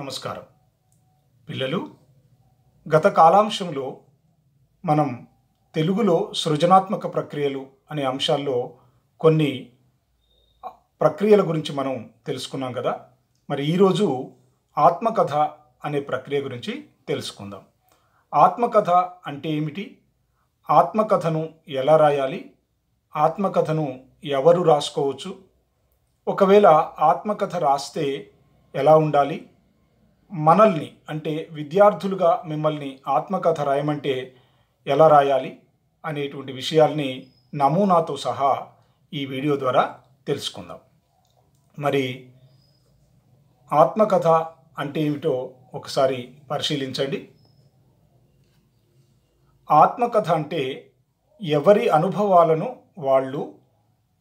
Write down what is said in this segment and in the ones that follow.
నమస్కారం పిల్లలు గత కాలాంశంలో మనం తెలుగులో సృజనాత్మక ప్రక్రియలు అనే అంశాల్లో కొన్ని ప్రక్రియల గురించి మనం తెలుసుకున్నాం కదా మరి ఈరోజు ఆత్మకథ అనే ప్రక్రియ గురించి తెలుసుకుందాం ఆత్మకథ అంటే ఏమిటి ఆత్మకథను ఎలా రాయాలి ఆత్మకథను ఎవరు రాసుకోవచ్చు ఒకవేళ ఆత్మకథ రాస్తే ఎలా ఉండాలి మనల్ని అంటే విద్యార్థులుగా మిమ్మల్ని ఆత్మకథ రాయమంటే ఎలా రాయాలి అనేటువంటి విషయాల్ని నమూనాతో సహా ఈ వీడియో ద్వారా తెలుసుకుందాం మరి ఆత్మకథ అంటే ఏమిటో ఒకసారి పరిశీలించండి ఆత్మకథ అంటే ఎవరి అనుభవాలను వాళ్ళు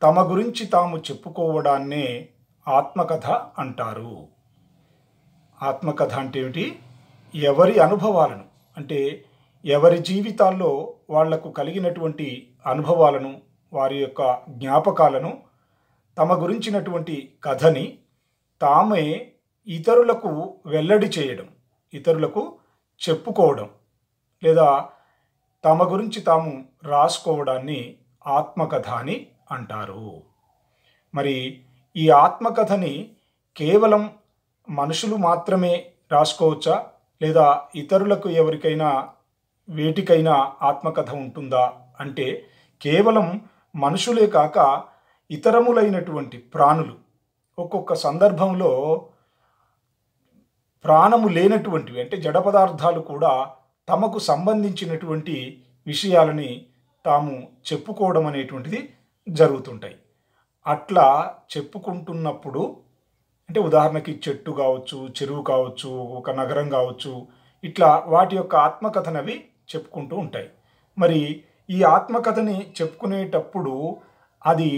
తమ గురించి తాము చెప్పుకోవడాన్నే ఆత్మకథ అంటారు ఆత్మకథ అంటే ఏమిటి ఎవరి అనుభవాలను అంటే ఎవరి జీవితాల్లో వాళ్లకు కలిగినటువంటి అనుభవాలను వారి యొక్క జ్ఞాపకాలను తమ గురించినటువంటి కథని తామే ఇతరులకు వెల్లడి చేయడం ఇతరులకు చెప్పుకోవడం లేదా తమ గురించి తాము రాసుకోవడాన్ని ఆత్మకథ అని అంటారు మరి ఈ ఆత్మకథని కేవలం మనుషులు మాత్రమే రాసుకోవచ్చా లేదా ఇతరులకు ఎవరికైనా వేటికైనా ఆత్మకథ ఉంటుందా అంటే కేవలం మనుషులే కాక ఇతరములైనటువంటి ప్రాణులు ఒక్కొక్క సందర్భంలో ప్రాణము లేనటువంటివి అంటే జడ పదార్థాలు కూడా తమకు సంబంధించినటువంటి విషయాలని తాము చెప్పుకోవడం అనేటువంటిది జరుగుతుంటాయి అట్లా చెప్పుకుంటున్నప్పుడు అంటే ఉదాహరణకి చెట్టు కావచ్చు చెరువు కావచ్చు ఒక నగరం కావచ్చు ఇట్లా వాటి యొక్క ఆత్మకథనవి చెప్పుకుంటూ ఉంటాయి మరి ఈ ఆత్మకథని చెప్పుకునేటప్పుడు అది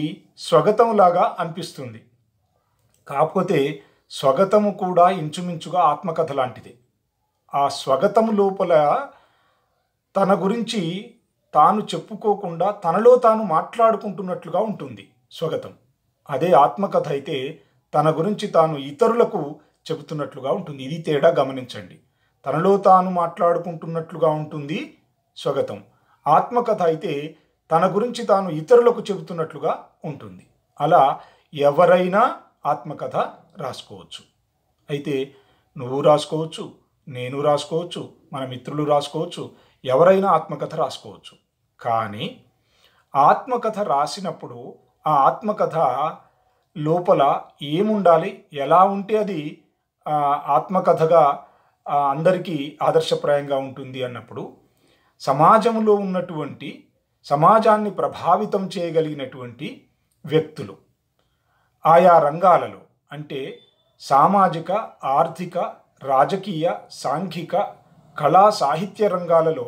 స్వగతంలాగా అనిపిస్తుంది కాకపోతే స్వగతము కూడా ఇంచుమించుగా ఆత్మకథ లాంటిది ఆ స్వగతం లోపల తన గురించి తాను చెప్పుకోకుండా తనలో తాను మాట్లాడుకుంటున్నట్లుగా ఉంటుంది స్వగతం అదే ఆత్మకథ అయితే తన గురించి తాను ఇతరులకు చెబుతున్నట్లుగా ఉంటుంది ఇది తేడా గమనించండి తనలో తాను మాట్లాడుకుంటున్నట్లుగా ఉంటుంది స్వాగతం ఆత్మకథ అయితే తన గురించి తాను ఇతరులకు చెబుతున్నట్లుగా ఉంటుంది అలా ఎవరైనా ఆత్మకథ రాసుకోవచ్చు అయితే నువ్వు రాసుకోవచ్చు నేను రాసుకోవచ్చు మన మిత్రులు రాసుకోవచ్చు ఎవరైనా ఆత్మకథ రాసుకోవచ్చు కానీ ఆత్మకథ రాసినప్పుడు ఆ ఆత్మకథ లోపల ఏముండాలి ఎలా ఉంటే అది ఆత్మకథగా అందరికీ ఆదర్శప్రాయంగా ఉంటుంది అన్నప్పుడు సమాజంలో ఉన్నటువంటి సమాజాన్ని ప్రభావితం చేయగలిగినటువంటి వ్యక్తులు ఆయా రంగాలలో అంటే సామాజిక ఆర్థిక రాజకీయ సాంఘిక కళా సాహిత్య రంగాలలో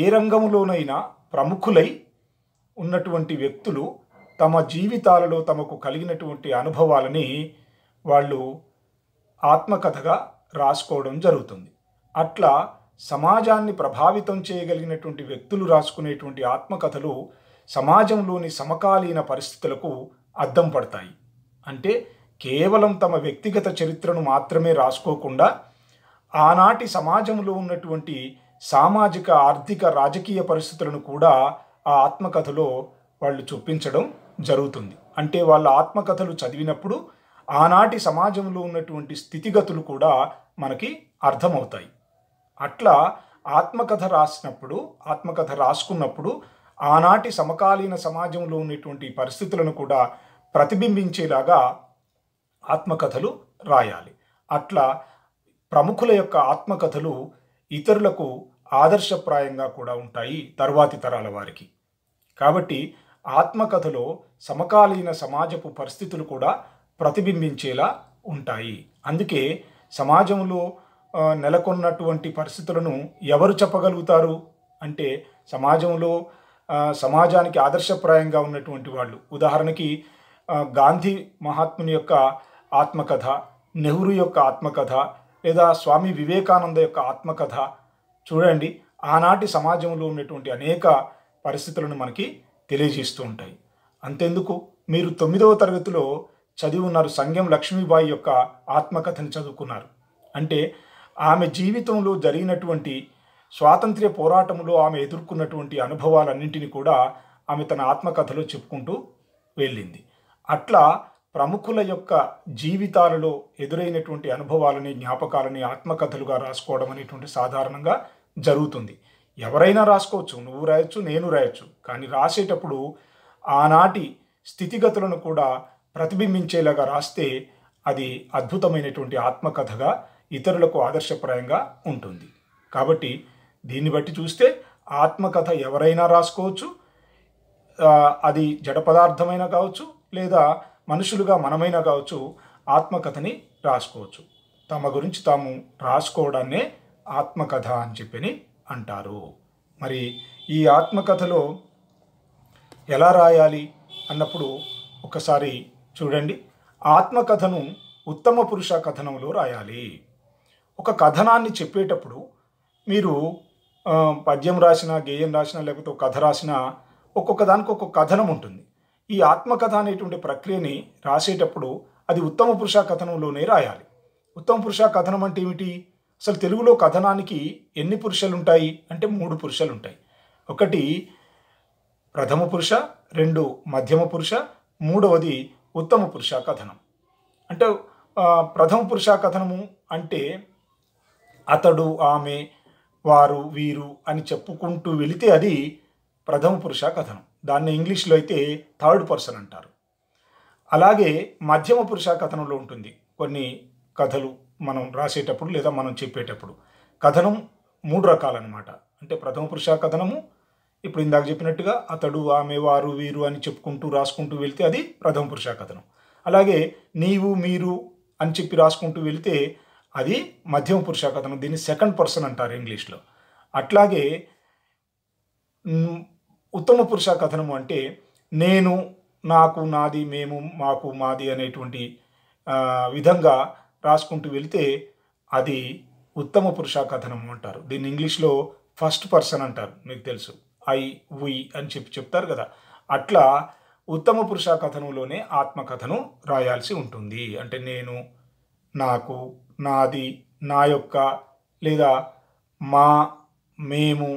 ఏ రంగంలోనైనా ప్రముఖులై ఉన్నటువంటి వ్యక్తులు తమ జీవితాలలో తమకు కలిగినటువంటి అనుభవాలని వాళ్ళు ఆత్మకథగా రాసుకోవడం జరుగుతుంది అట్లా సమాజాన్ని ప్రభావితం చేయగలిగినటువంటి వ్యక్తులు రాసుకునేటువంటి ఆత్మకథలు సమాజంలోని సమకాలీన పరిస్థితులకు అద్దం పడతాయి అంటే కేవలం తమ వ్యక్తిగత చరిత్రను మాత్రమే రాసుకోకుండా ఆనాటి సమాజంలో ఉన్నటువంటి సామాజిక ఆర్థిక రాజకీయ పరిస్థితులను కూడా ఆ ఆత్మకథలో వాళ్ళు చూపించడం జరుగుతుంది అంటే వాళ్ళ ఆత్మకథలు చదివినప్పుడు ఆనాటి సమాజంలో ఉన్నటువంటి స్థితిగతులు కూడా మనకి అర్థమవుతాయి అట్లా ఆత్మకథ రాసినప్పుడు ఆత్మకథ రాసుకున్నప్పుడు ఆనాటి సమకాలీన సమాజంలో ఉన్నటువంటి పరిస్థితులను కూడా ప్రతిబింబించేలాగా ఆత్మకథలు రాయాలి అట్లా ప్రముఖుల యొక్క ఆత్మకథలు ఇతరులకు ఆదర్శప్రాయంగా కూడా ఉంటాయి తర్వాతి తరాల వారికి కాబట్టి ఆత్మకథలో సమకాలీన సమాజపు పరిస్థితులు కూడా ప్రతిబింబించేలా ఉంటాయి అందుకే సమాజంలో నెలకొన్నటువంటి పరిస్థితులను ఎవరు చెప్పగలుగుతారు అంటే సమాజంలో సమాజానికి ఆదర్శప్రాయంగా ఉన్నటువంటి వాళ్ళు ఉదాహరణకి గాంధీ మహాత్ముని యొక్క ఆత్మకథ నెహ్రూ యొక్క ఆత్మకథ లేదా స్వామి వివేకానంద యొక్క ఆత్మకథ చూడండి ఆనాటి సమాజంలో ఉన్నటువంటి అనేక పరిస్థితులను మనకి తెలియజేస్తూ ఉంటాయి అంతెందుకు మీరు తొమ్మిదవ తరగతిలో చదివి ఉన్నారు సంఘం లక్ష్మీబాయి యొక్క ఆత్మకథను చదువుకున్నారు అంటే ఆమె జీవితంలో జరిగినటువంటి స్వాతంత్ర్య పోరాటంలో ఆమె ఎదుర్కొన్నటువంటి అనుభవాలన్నింటినీ కూడా ఆమె తన ఆత్మకథలో చెప్పుకుంటూ వెళ్ళింది అట్లా ప్రముఖుల యొక్క జీవితాలలో ఎదురైనటువంటి అనుభవాలని జ్ఞాపకాలని ఆత్మకథలుగా రాసుకోవడం అనేటువంటి సాధారణంగా జరుగుతుంది ఎవరైనా రాసుకోవచ్చు నువ్వు రాయొచ్చు నేను రాయొచ్చు కానీ రాసేటప్పుడు ఆనాటి స్థితిగతులను కూడా ప్రతిబింబించేలాగా రాస్తే అది అద్భుతమైనటువంటి ఆత్మకథగా ఇతరులకు ఆదర్శప్రాయంగా ఉంటుంది కాబట్టి దీన్ని బట్టి చూస్తే ఆత్మకథ ఎవరైనా రాసుకోవచ్చు అది జడ పదార్థమైనా కావచ్చు లేదా మనుషులుగా మనమైనా కావచ్చు ఆత్మకథని రాసుకోవచ్చు తమ గురించి తాము రాసుకోవడాన్నే ఆత్మకథ అని చెప్పని అంటారు మరి ఈ ఆత్మకథలో ఎలా రాయాలి అన్నప్పుడు ఒకసారి చూడండి ఆత్మకథను ఉత్తమ పురుష కథనంలో రాయాలి ఒక కథనాన్ని చెప్పేటప్పుడు మీరు పద్యం రాసిన గేయం రాసిన లేకపోతే ఒక కథ రాసిన ఒక్కొక్క దానికి ఒక్కొక్క కథనం ఉంటుంది ఈ ఆత్మకథ అనేటువంటి ప్రక్రియని రాసేటప్పుడు అది ఉత్తమ పురుష కథనంలోనే రాయాలి ఉత్తమ పురుష కథనం అంటే ఏమిటి అసలు తెలుగులో కథనానికి ఎన్ని పురుషాలు ఉంటాయి అంటే మూడు పురుషాలు ఉంటాయి ఒకటి ప్రథమ పురుష రెండు మధ్యమ పురుష మూడవది ఉత్తమ పురుష కథనం అంటే ప్రథమ పురుష కథనము అంటే అతడు ఆమె వారు వీరు అని చెప్పుకుంటూ వెళితే అది ప్రథమ పురుష కథనం దాన్ని ఇంగ్లీష్లో అయితే థర్డ్ పర్సన్ అంటారు అలాగే మధ్యమ పురుష కథనంలో ఉంటుంది కొన్ని కథలు మనం రాసేటప్పుడు లేదా మనం చెప్పేటప్పుడు కథనం మూడు రకాలన్నమాట అంటే ప్రథమ పురుష కథనము ఇప్పుడు ఇందాక చెప్పినట్టుగా అతడు ఆమె వారు వీరు అని చెప్పుకుంటూ రాసుకుంటూ వెళ్తే అది ప్రథమ పురుష కథనం అలాగే నీవు మీరు అని చెప్పి రాసుకుంటూ వెళితే అది మధ్యమ పురుష కథనం దీన్ని సెకండ్ పర్సన్ అంటారు ఇంగ్లీష్లో అట్లాగే ఉత్తమ పురుష కథనము అంటే నేను నాకు నాది మేము మాకు మాది అనేటువంటి విధంగా రాసుకుంటూ వెళితే అది ఉత్తమ పురుష కథనము అంటారు దీన్ని ఇంగ్లీష్లో ఫస్ట్ పర్సన్ అంటారు మీకు తెలుసు ఐ వి అని చెప్పి చెప్తారు కదా అట్లా ఉత్తమ పురుష కథనంలోనే ఆత్మకథను రాయాల్సి ఉంటుంది అంటే నేను నాకు నాది నా యొక్క లేదా మా మేము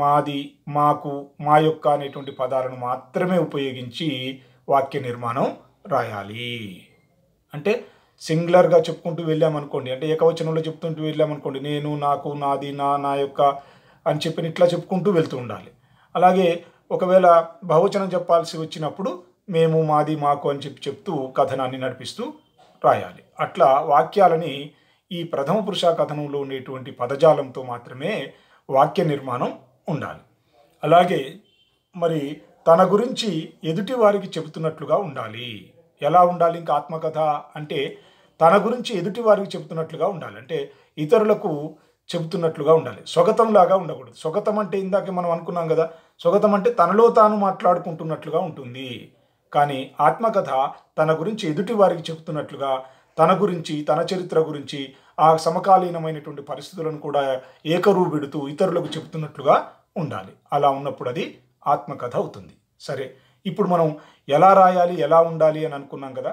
మాది మాకు మా యొక్క అనేటువంటి పదాలను మాత్రమే ఉపయోగించి వాక్య నిర్మాణం రాయాలి అంటే సింగులర్గా చెప్పుకుంటూ వెళ్ళామనుకోండి అంటే ఏకవచనంలో చెప్తుంటూ వెళ్ళామనుకోండి నేను నాకు నాది నా నా యొక్క అని చెప్పిన ఇట్లా చెప్పుకుంటూ వెళ్తూ ఉండాలి అలాగే ఒకవేళ బహువచనం చెప్పాల్సి వచ్చినప్పుడు మేము మాది మాకు అని చెప్పి చెప్తూ కథనాన్ని నడిపిస్తూ రాయాలి అట్లా వాక్యాలని ఈ ప్రథమ పురుష కథనంలో ఉండేటువంటి పదజాలంతో మాత్రమే వాక్య నిర్మాణం ఉండాలి అలాగే మరి తన గురించి ఎదుటి వారికి చెబుతున్నట్లుగా ఉండాలి ఎలా ఉండాలి ఇంకా ఆత్మకథ అంటే తన గురించి ఎదుటి వారికి చెబుతున్నట్లుగా ఉండాలి అంటే ఇతరులకు చెబుతున్నట్లుగా ఉండాలి స్వగతంలాగా ఉండకూడదు స్వగతం అంటే ఇందాక మనం అనుకున్నాం కదా స్వగతం అంటే తనలో తాను మాట్లాడుకుంటున్నట్లుగా ఉంటుంది కానీ ఆత్మకథ తన గురించి ఎదుటి వారికి చెబుతున్నట్లుగా తన గురించి తన చరిత్ర గురించి ఆ సమకాలీనమైనటువంటి పరిస్థితులను కూడా ఏకరూ పెడుతూ ఇతరులకు చెబుతున్నట్లుగా ఉండాలి అలా ఉన్నప్పుడు అది ఆత్మకథ అవుతుంది సరే ఇప్పుడు మనం ఎలా రాయాలి ఎలా ఉండాలి అని అనుకున్నాం కదా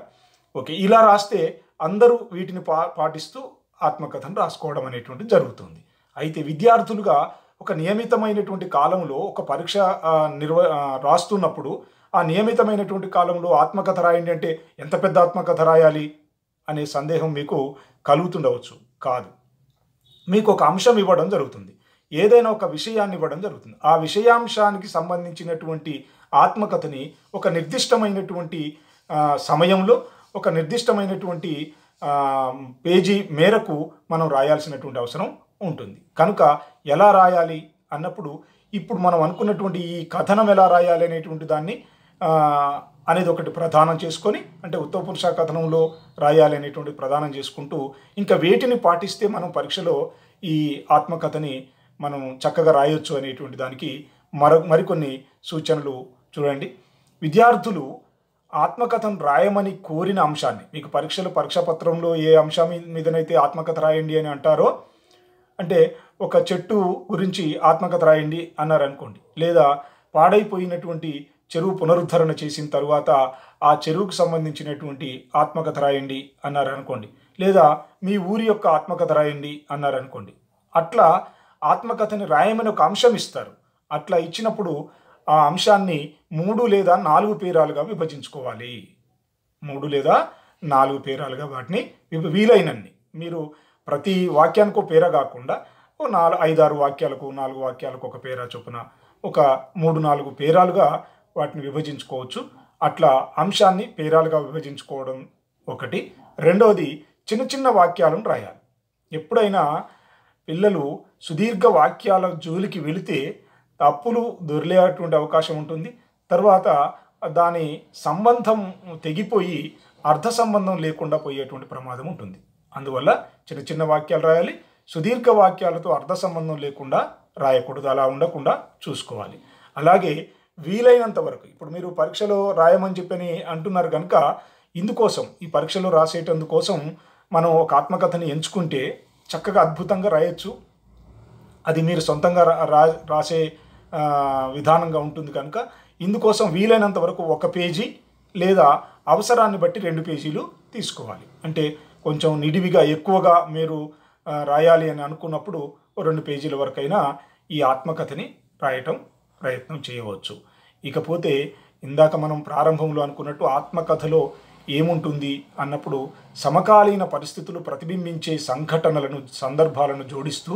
ఓకే ఇలా రాస్తే అందరూ వీటిని పా పాటిస్తూ ఆత్మకథను రాసుకోవడం అనేటువంటిది జరుగుతుంది అయితే విద్యార్థులుగా ఒక నియమితమైనటువంటి కాలంలో ఒక పరీక్ష నిర్వ రాస్తున్నప్పుడు ఆ నియమితమైనటువంటి కాలంలో ఆత్మకథ రాయండి అంటే ఎంత పెద్ద ఆత్మకథ రాయాలి అనే సందేహం మీకు కలుగుతుండవచ్చు కాదు మీకు ఒక అంశం ఇవ్వడం జరుగుతుంది ఏదైనా ఒక విషయాన్ని ఇవ్వడం జరుగుతుంది ఆ విషయాంశానికి సంబంధించినటువంటి ఆత్మకథని ఒక నిర్దిష్టమైనటువంటి సమయంలో ఒక నిర్దిష్టమైనటువంటి పేజీ మేరకు మనం రాయాల్సినటువంటి అవసరం ఉంటుంది కనుక ఎలా రాయాలి అన్నప్పుడు ఇప్పుడు మనం అనుకున్నటువంటి ఈ కథనం ఎలా రాయాలి అనేటువంటి దాన్ని అనేది ఒకటి ప్రధానం చేసుకొని అంటే ఉత్తమ పురుష కథనంలో రాయాలి అనేటువంటి ప్రధానం చేసుకుంటూ ఇంకా వేటిని పాటిస్తే మనం పరీక్షలో ఈ ఆత్మకథని మనం చక్కగా రాయొచ్చు అనేటువంటి దానికి మర మరికొన్ని సూచనలు చూడండి విద్యార్థులు ఆత్మకథను రాయమని కోరిన అంశాన్ని మీకు పరీక్షలు పరీక్షా పత్రంలో ఏ అంశం మీదనైతే ఆత్మకథ రాయండి అని అంటారో అంటే ఒక చెట్టు గురించి ఆత్మకథ రాయండి అన్నారనుకోండి లేదా పాడైపోయినటువంటి చెరువు పునరుద్ధరణ చేసిన తరువాత ఆ చెరువుకు సంబంధించినటువంటి ఆత్మకథ రాయండి అన్నారనుకోండి లేదా మీ ఊరి యొక్క ఆత్మకథ రాయండి అన్నారనుకోండి అట్లా ఆత్మకథని రాయమని ఒక అంశం ఇస్తారు అట్లా ఇచ్చినప్పుడు ఆ అంశాన్ని మూడు లేదా నాలుగు పేరాలుగా విభజించుకోవాలి మూడు లేదా నాలుగు పేరాలుగా వాటిని వీలైనన్ని మీరు ప్రతి వాక్యానికి ఒక పేర కాకుండా ఓ నాలుగు ఐదారు వాక్యాలకు నాలుగు వాక్యాలకు ఒక పేరా చొప్పున ఒక మూడు నాలుగు పేరాలుగా వాటిని విభజించుకోవచ్చు అట్లా అంశాన్ని పేరాలుగా విభజించుకోవడం ఒకటి రెండవది చిన్న చిన్న వాక్యాలను రాయాలి ఎప్పుడైనా పిల్లలు సుదీర్ఘ వాక్యాల జోలికి వెళితే తప్పులు దొరిలేటువంటి అవకాశం ఉంటుంది తర్వాత దాని సంబంధం తెగిపోయి అర్థ సంబంధం లేకుండా పోయేటువంటి ప్రమాదం ఉంటుంది అందువల్ల చిన్న చిన్న వాక్యాలు రాయాలి సుదీర్ఘ వాక్యాలతో అర్థ సంబంధం లేకుండా రాయకూడదు అలా ఉండకుండా చూసుకోవాలి అలాగే వీలైనంత వరకు ఇప్పుడు మీరు పరీక్షలో రాయమని చెప్పని అంటున్నారు కనుక ఇందుకోసం ఈ పరీక్షలో రాసేటందుకోసం మనం ఒక ఆత్మకథని ఎంచుకుంటే చక్కగా అద్భుతంగా రాయొచ్చు అది మీరు సొంతంగా రా రాసే విధానంగా ఉంటుంది కనుక ఇందుకోసం వీలైనంత వరకు ఒక పేజీ లేదా అవసరాన్ని బట్టి రెండు పేజీలు తీసుకోవాలి అంటే కొంచెం నిడివిగా ఎక్కువగా మీరు రాయాలి అని అనుకున్నప్పుడు రెండు పేజీల వరకైనా ఈ ఆత్మకథని రాయటం ప్రయత్నం చేయవచ్చు ఇకపోతే ఇందాక మనం ప్రారంభంలో అనుకున్నట్టు ఆత్మకథలో ఏముంటుంది అన్నప్పుడు సమకాలీన పరిస్థితులు ప్రతిబింబించే సంఘటనలను సందర్భాలను జోడిస్తూ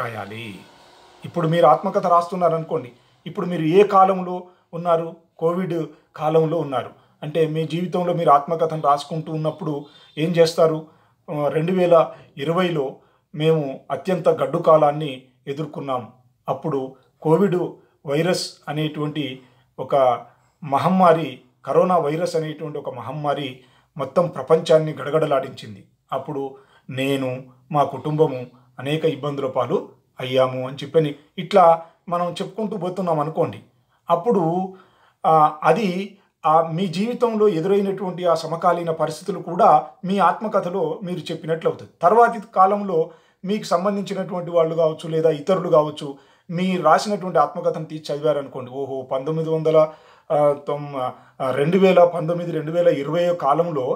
రాయాలి ఇప్పుడు మీరు ఆత్మకథ రాస్తున్నారనుకోండి ఇప్పుడు మీరు ఏ కాలంలో ఉన్నారు కోవిడ్ కాలంలో ఉన్నారు అంటే మీ జీవితంలో మీరు ఆత్మకథను రాసుకుంటూ ఉన్నప్పుడు ఏం చేస్తారు రెండు వేల ఇరవైలో మేము అత్యంత గడ్డు కాలాన్ని ఎదుర్కొన్నాం అప్పుడు కోవిడ్ వైరస్ అనేటువంటి ఒక మహమ్మారి కరోనా వైరస్ అనేటువంటి ఒక మహమ్మారి మొత్తం ప్రపంచాన్ని గడగడలాడించింది అప్పుడు నేను మా కుటుంబము అనేక ఇబ్బందుల పాలు అయ్యాము అని చెప్పని ఇట్లా మనం చెప్పుకుంటూ పోతున్నాం అనుకోండి అప్పుడు అది మీ జీవితంలో ఎదురైనటువంటి ఆ సమకాలీన పరిస్థితులు కూడా మీ ఆత్మకథలో మీరు చెప్పినట్లు అవుతుంది తర్వాతి కాలంలో మీకు సంబంధించినటువంటి వాళ్ళు కావచ్చు లేదా ఇతరులు కావచ్చు మీ రాసినటువంటి ఆత్మకథను తీసి చదివారనుకోండి ఓహో పంతొమ్మిది వందల తొమ్ రెండు వేల పంతొమ్మిది రెండు వేల ఇరవై కాలంలో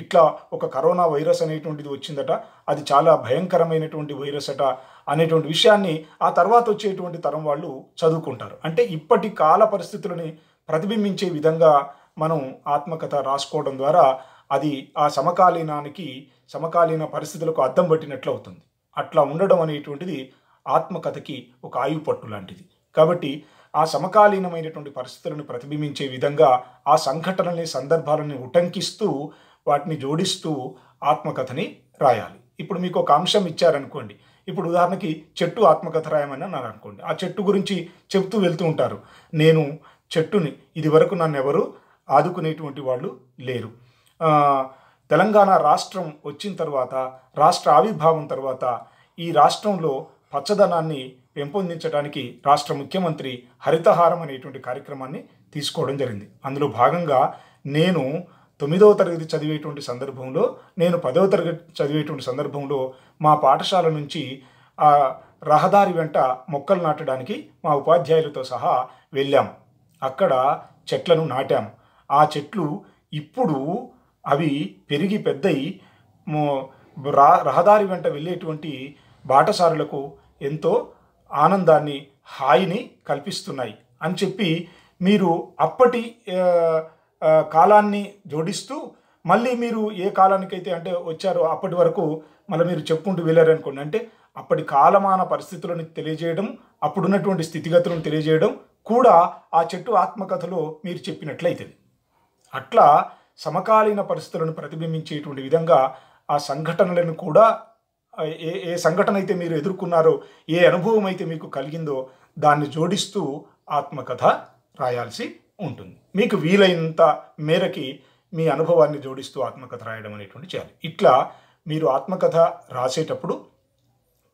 ఇట్లా ఒక కరోనా వైరస్ అనేటువంటిది వచ్చిందట అది చాలా భయంకరమైనటువంటి వైరస్ అట అనేటువంటి విషయాన్ని ఆ తర్వాత వచ్చేటువంటి తరం వాళ్ళు చదువుకుంటారు అంటే ఇప్పటి కాల పరిస్థితులని ప్రతిబింబించే విధంగా మనం ఆత్మకథ రాసుకోవడం ద్వారా అది ఆ సమకాలీనానికి సమకాలీన పరిస్థితులకు అద్దం పట్టినట్లు అవుతుంది అట్లా ఉండడం అనేటువంటిది ఆత్మకథకి ఒక ఆయువు పట్టు లాంటిది కాబట్టి ఆ సమకాలీనమైనటువంటి పరిస్థితులను ప్రతిబింబించే విధంగా ఆ సంఘటనల్ని సందర్భాలని ఉటంకిస్తూ వాటిని జోడిస్తూ ఆత్మకథని రాయాలి ఇప్పుడు మీకు ఒక అంశం ఇచ్చారనుకోండి ఇప్పుడు ఉదాహరణకి చెట్టు ఆత్మకథ రాయమని అన్నారు అనుకోండి ఆ చెట్టు గురించి చెప్తూ వెళ్తూ ఉంటారు నేను చెట్టుని ఇది వరకు నన్ను ఎవరు ఆదుకునేటువంటి వాళ్ళు లేరు తెలంగాణ రాష్ట్రం వచ్చిన తర్వాత రాష్ట్ర ఆవిర్భావం తర్వాత ఈ రాష్ట్రంలో పచ్చదనాన్ని పెంపొందించడానికి రాష్ట్ర ముఖ్యమంత్రి హరితహారం అనేటువంటి కార్యక్రమాన్ని తీసుకోవడం జరిగింది అందులో భాగంగా నేను తొమ్మిదవ తరగతి చదివేటువంటి సందర్భంలో నేను పదవ తరగతి చదివేటువంటి సందర్భంలో మా పాఠశాల నుంచి ఆ రహదారి వెంట మొక్కలు నాటడానికి మా ఉపాధ్యాయులతో సహా వెళ్ళాము అక్కడ చెట్లను నాటాం ఆ చెట్లు ఇప్పుడు అవి పెరిగి పెద్దయి రా రహదారి వెంట వెళ్ళేటువంటి బాటసారులకు ఎంతో ఆనందాన్ని హాయిని కల్పిస్తున్నాయి అని చెప్పి మీరు అప్పటి కాలాన్ని జోడిస్తూ మళ్ళీ మీరు ఏ కాలానికైతే అంటే వచ్చారో అప్పటి వరకు మళ్ళీ మీరు చెప్పుకుంటూ వెళ్ళారనుకోండి అంటే అప్పటి కాలమాన పరిస్థితులను తెలియజేయడం అప్పుడున్నటువంటి స్థితిగతులను తెలియజేయడం కూడా ఆ చెట్టు ఆత్మకథలో మీరు చెప్పినట్లయితే అట్లా సమకాలీన పరిస్థితులను ప్రతిబింబించేటువంటి విధంగా ఆ సంఘటనలను కూడా ఏ ఏ సంఘటన అయితే మీరు ఎదుర్కొన్నారో ఏ అనుభవం అయితే మీకు కలిగిందో దాన్ని జోడిస్తూ ఆత్మకథ రాయాల్సి ఉంటుంది మీకు వీలైనంత మేరకి మీ అనుభవాన్ని జోడిస్తూ ఆత్మకథ రాయడం అనేటువంటి చేయాలి ఇట్లా మీరు ఆత్మకథ రాసేటప్పుడు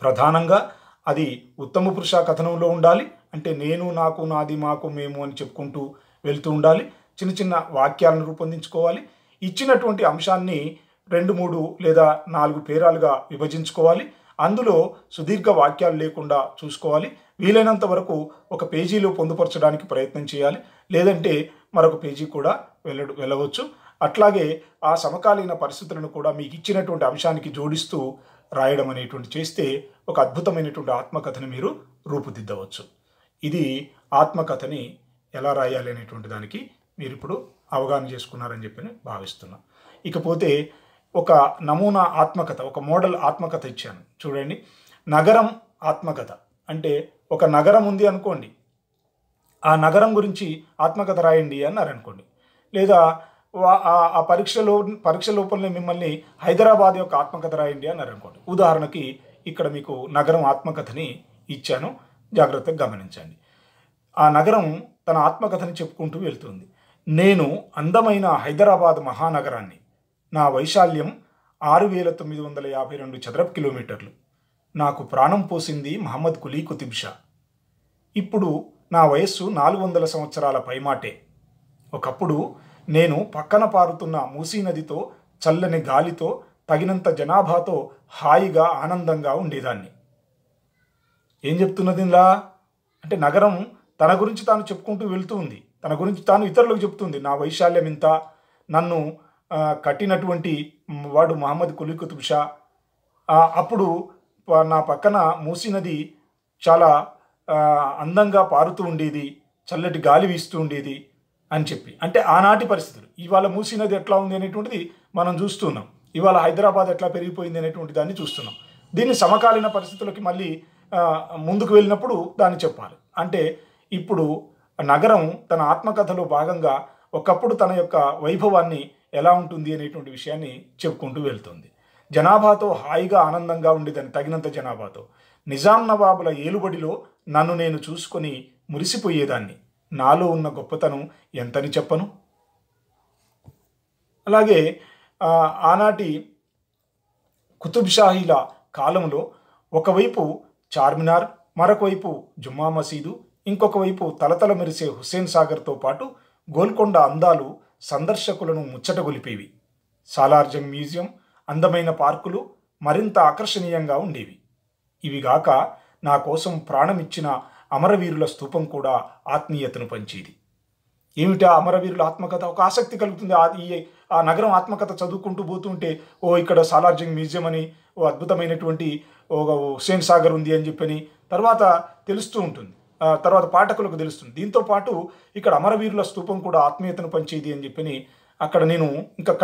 ప్రధానంగా అది ఉత్తమ పురుష కథనంలో ఉండాలి అంటే నేను నాకు నాది మాకు మేము అని చెప్పుకుంటూ వెళ్తూ ఉండాలి చిన్న చిన్న వాక్యాలను రూపొందించుకోవాలి ఇచ్చినటువంటి అంశాన్ని రెండు మూడు లేదా నాలుగు పేరాలుగా విభజించుకోవాలి అందులో సుదీర్ఘ వాక్యాలు లేకుండా చూసుకోవాలి వీలైనంత వరకు ఒక పేజీలో పొందుపరచడానికి ప్రయత్నం చేయాలి లేదంటే మరొక పేజీ కూడా వెళ్ళ వెళ్ళవచ్చు అట్లాగే ఆ సమకాలీన పరిస్థితులను కూడా మీకు ఇచ్చినటువంటి అంశానికి జోడిస్తూ రాయడం అనేటువంటి చేస్తే ఒక అద్భుతమైనటువంటి ఆత్మకథను మీరు రూపుదిద్దవచ్చు ఇది ఆత్మకథని ఎలా రాయాలి అనేటువంటి దానికి మీరు ఇప్పుడు అవగాహన చేసుకున్నారని చెప్పి భావిస్తున్నా ఇకపోతే ఒక నమూనా ఆత్మకథ ఒక మోడల్ ఆత్మకథ ఇచ్చాను చూడండి నగరం ఆత్మకథ అంటే ఒక నగరం ఉంది అనుకోండి ఆ నగరం గురించి ఆత్మకథ రాయండి అనుకోండి లేదా ఆ పరీక్షలో పరీక్ష లోపలనే మిమ్మల్ని హైదరాబాద్ యొక్క ఆత్మకథ రాయండి అనుకోండి ఉదాహరణకి ఇక్కడ మీకు నగరం ఆత్మకథని ఇచ్చాను జాగ్రత్తగా గమనించండి ఆ నగరం తన ఆత్మకథని చెప్పుకుంటూ వెళ్తుంది నేను అందమైన హైదరాబాద్ మహానగరాన్ని నా వైశాల్యం ఆరు వేల తొమ్మిది వందల యాభై రెండు చదరపు కిలోమీటర్లు నాకు ప్రాణం పోసింది మహమ్మద్ కులీ కుతుబ్షా షా ఇప్పుడు నా వయస్సు నాలుగు వందల సంవత్సరాల పైమాటే ఒకప్పుడు నేను పక్కన పారుతున్న మూసీ నదితో చల్లని గాలితో తగినంత జనాభాతో హాయిగా ఆనందంగా ఉండేదాన్ని ఏం చెప్తున్నది అంటే నగరం తన గురించి తాను చెప్పుకుంటూ వెళ్తూ ఉంది తన గురించి తాను ఇతరులకు చెప్తుంది నా వైశాల్యం ఇంత నన్ను కట్టినటువంటి వాడు మహమ్మద్ కులీ కుతుబ్ షా అప్పుడు నా పక్కన మూసీ నది చాలా అందంగా పారుతూ ఉండేది చల్లటి గాలి వీస్తూ ఉండేది అని చెప్పి అంటే ఆనాటి పరిస్థితులు ఇవాళ మూసీ నది ఎట్లా ఉంది అనేటువంటిది మనం చూస్తున్నాం ఇవాళ హైదరాబాద్ ఎట్లా పెరిగిపోయింది అనేటువంటి దాన్ని చూస్తున్నాం దీన్ని సమకాలీన పరిస్థితులకి మళ్ళీ ముందుకు వెళ్ళినప్పుడు దాన్ని చెప్పాలి అంటే ఇప్పుడు నగరం తన ఆత్మకథలో భాగంగా ఒకప్పుడు తన యొక్క వైభవాన్ని ఎలా ఉంటుంది అనేటువంటి విషయాన్ని చెప్పుకుంటూ వెళ్తుంది జనాభాతో హాయిగా ఆనందంగా ఉండేదని తగినంత జనాభాతో నిజాం నవాబుల ఏలుబడిలో నన్ను నేను చూసుకొని మురిసిపోయేదాన్ని నాలో ఉన్న గొప్పతనం ఎంతని చెప్పను అలాగే ఆనాటి కుతుబ్షాహీల కాలంలో ఒకవైపు చార్మినార్ మరొకవైపు జుమ్మా మసీదు ఇంకొక వైపు తలతల మెరిసే హుస్సేన్ సాగర్తో పాటు గోల్కొండ అందాలు సందర్శకులను ముచ్చటగొలిపేవి సాలార్జంగ్ మ్యూజియం అందమైన పార్కులు మరింత ఆకర్షణీయంగా ఉండేవి ఇవిగాక నా కోసం ప్రాణమిచ్చిన అమరవీరుల స్థూపం కూడా ఆత్మీయతను పంచేది ఏమిటా అమరవీరుల ఆత్మకథ ఒక ఆసక్తి కలుగుతుంది ఈ ఆ నగరం ఆత్మకథ చదువుకుంటూ పోతుంటే ఓ ఇక్కడ సాలార్జింగ్ మ్యూజియం అని ఓ అద్భుతమైనటువంటి ఒక హుసేన్ సాగర్ ఉంది అని చెప్పని తర్వాత తెలుస్తూ ఉంటుంది తర్వాత పాఠకులకు తెలుస్తుంది దీంతో పాటు ఇక్కడ అమరవీరుల స్థూపం కూడా ఆత్మీయతను పంచేది అని చెప్పని అక్కడ నేను ఇంకా